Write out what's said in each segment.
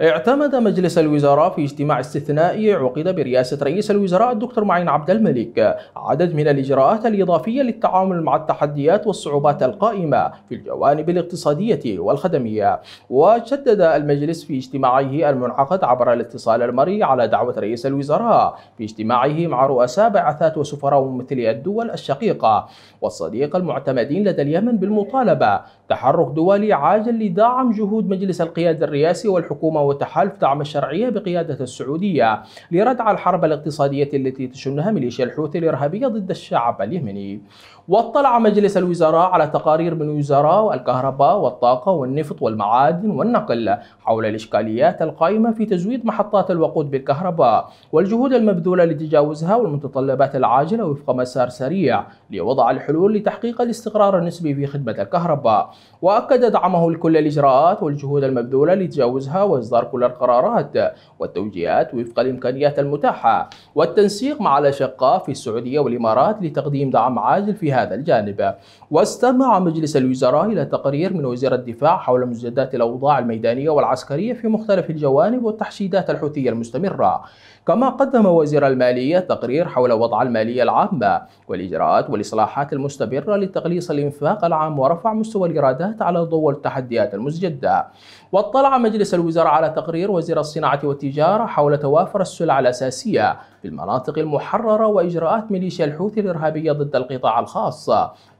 اعتمد مجلس الوزراء في اجتماع استثنائي عقد برئاسة رئيس الوزراء الدكتور معين عبد الملك عدد من الإجراءات الإضافية للتعامل مع التحديات والصعوبات القائمة في الجوانب الاقتصادية والخدمية وشدد المجلس في اجتماعه المنعقد عبر الاتصال المرئي على دعوة رئيس الوزراء في اجتماعه مع رؤساء بعثات وسفراء ممثلي الدول الشقيقة والصديق المعتمدين لدى اليمن بالمطالبة تحرك دولي عاجل لدعم جهود مجلس القيادة الرئاسي والحكومة وتحالف دعم الشرعية بقيادة السعودية لردع الحرب الاقتصادية التي تشنها ميليشيا الحوثي الإرهابية ضد الشعب اليمني واطلع مجلس الوزراء على تقارير من وزراء الكهرباء والطاقة والنفط والمعادن والنقل حول الإشكاليات القائمة في تزويد محطات الوقود بالكهرباء والجهود المبذولة لتجاوزها والمتطلبات العاجلة وفق مسار سريع لوضع الحلول لتحقيق الاستقرار النسبي في خدمة الكهرباء وأكد دعمه لكل الإجراءات والجهود المبذولة لتجاوزها وإصدار إصدار كل القرارات والتوجيهات وفق الإمكانيات المتاحة والتنسيق مع الأشقاء في السعودية والإمارات لتقديم دعم عاجل في هذا الجانب واستمع مجلس الوزراء إلى تقرير من وزير الدفاع حول مجددات الأوضاع الميدانية والعسكرية في مختلف الجوانب والتحشيدات الحوثية المستمرة كما قدم وزير المالية تقرير حول وضع المالية العامة والإجراءات والإصلاحات المستمرة لتقليص الإنفاق العام ورفع مستوى الإيرادات على ضوء التحديات المسجدة واطلع مجلس الوزراء على تقرير وزير الصناعة والتجارة حول توافر السلع الأساسية في المناطق المحررة وإجراءات ميليشيا الحوثي الإرهابية ضد القطاع الخاص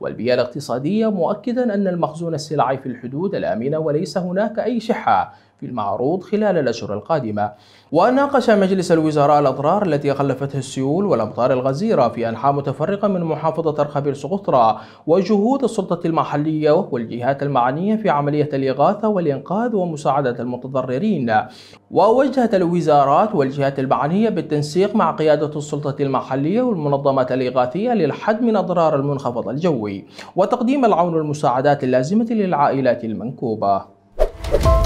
والبيئة الاقتصادية مؤكدا أن المخزون السلعي في الحدود الآمنة وليس هناك أي شحة في المعروض خلال الأشهر القادمة وناقش مجلس الوزراء الأضرار التي خلفتها السيول والأمطار الغزيرة في أنحاء متفرقة من محافظة أرخبيل سقطرى وجهود السلطة المحلية والجهات المعنية في عملية الإغاثة والإنقاذ ومساعدة المتضررين المواطنين ووجهت الوزارات والجهات المعنية بالتنسيق مع قيادة السلطة المحلية والمنظمات الإغاثية للحد من أضرار المنخفض الجوي وتقديم العون والمساعدات اللازمة للعائلات المنكوبة